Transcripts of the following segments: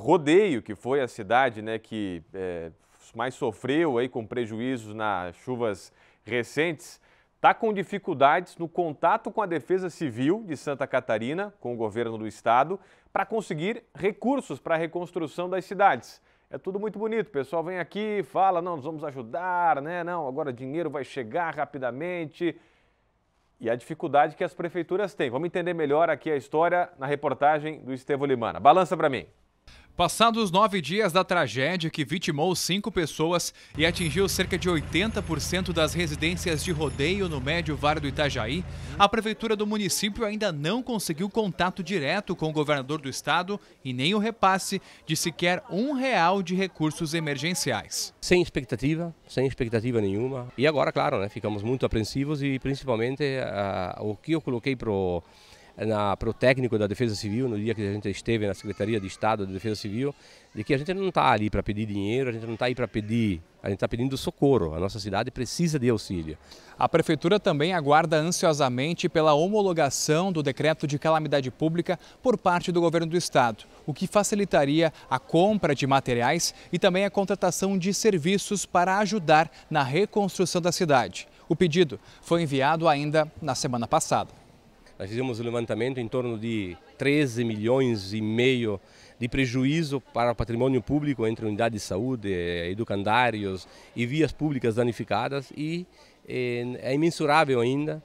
Rodeio, que foi a cidade né, que é, mais sofreu aí com prejuízos nas chuvas recentes, está com dificuldades no contato com a Defesa Civil de Santa Catarina, com o governo do estado, para conseguir recursos para a reconstrução das cidades. É tudo muito bonito, o pessoal vem aqui, fala, não, nós vamos ajudar, né? Não, agora dinheiro vai chegar rapidamente. E a dificuldade que as prefeituras têm. Vamos entender melhor aqui a história na reportagem do Estevão Limana. Balança para mim. Passados nove dias da tragédia que vitimou cinco pessoas e atingiu cerca de 80% das residências de rodeio no médio Vale do Itajaí, a prefeitura do município ainda não conseguiu contato direto com o governador do estado e nem o repasse de sequer um real de recursos emergenciais. Sem expectativa, sem expectativa nenhuma. E agora, claro, né, ficamos muito apreensivos e principalmente o que eu coloquei para o para o técnico da Defesa Civil, no dia que a gente esteve na Secretaria de Estado da Defesa Civil, de que a gente não está ali para pedir dinheiro, a gente não está aí para pedir, a gente está pedindo socorro, a nossa cidade precisa de auxílio. A Prefeitura também aguarda ansiosamente pela homologação do decreto de calamidade pública por parte do Governo do Estado, o que facilitaria a compra de materiais e também a contratação de serviços para ajudar na reconstrução da cidade. O pedido foi enviado ainda na semana passada. Nós fizemos um levantamento em torno de 13 milhões e meio de prejuízo para o patrimônio público entre unidades de saúde, eh, educandários e vias públicas danificadas e eh, é imensurável ainda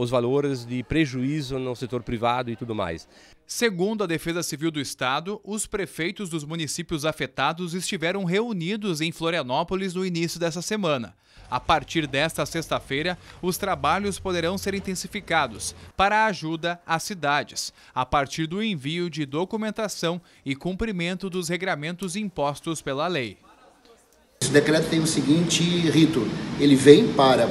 os valores de prejuízo no setor privado e tudo mais. Segundo a Defesa Civil do Estado, os prefeitos dos municípios afetados estiveram reunidos em Florianópolis no início dessa semana. A partir desta sexta-feira, os trabalhos poderão ser intensificados para a ajuda às cidades, a partir do envio de documentação e cumprimento dos regramentos impostos pela lei. Esse decreto tem o seguinte rito: ele vem para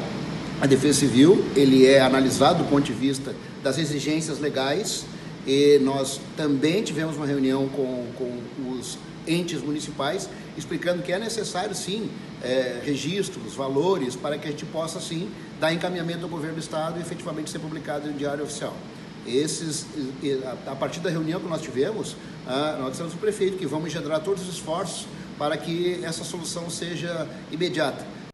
a Defesa Civil, ele é analisado do ponto de vista das exigências legais e nós também tivemos uma reunião com, com os entes municipais explicando que é necessário sim é, registros, valores, para que a gente possa sim dar encaminhamento ao governo do estado e efetivamente ser publicado em diário oficial. Esses, a partir da reunião que nós tivemos, ah, nós dissemos o prefeito que vamos gerar todos os esforços para que essa solução seja imediata.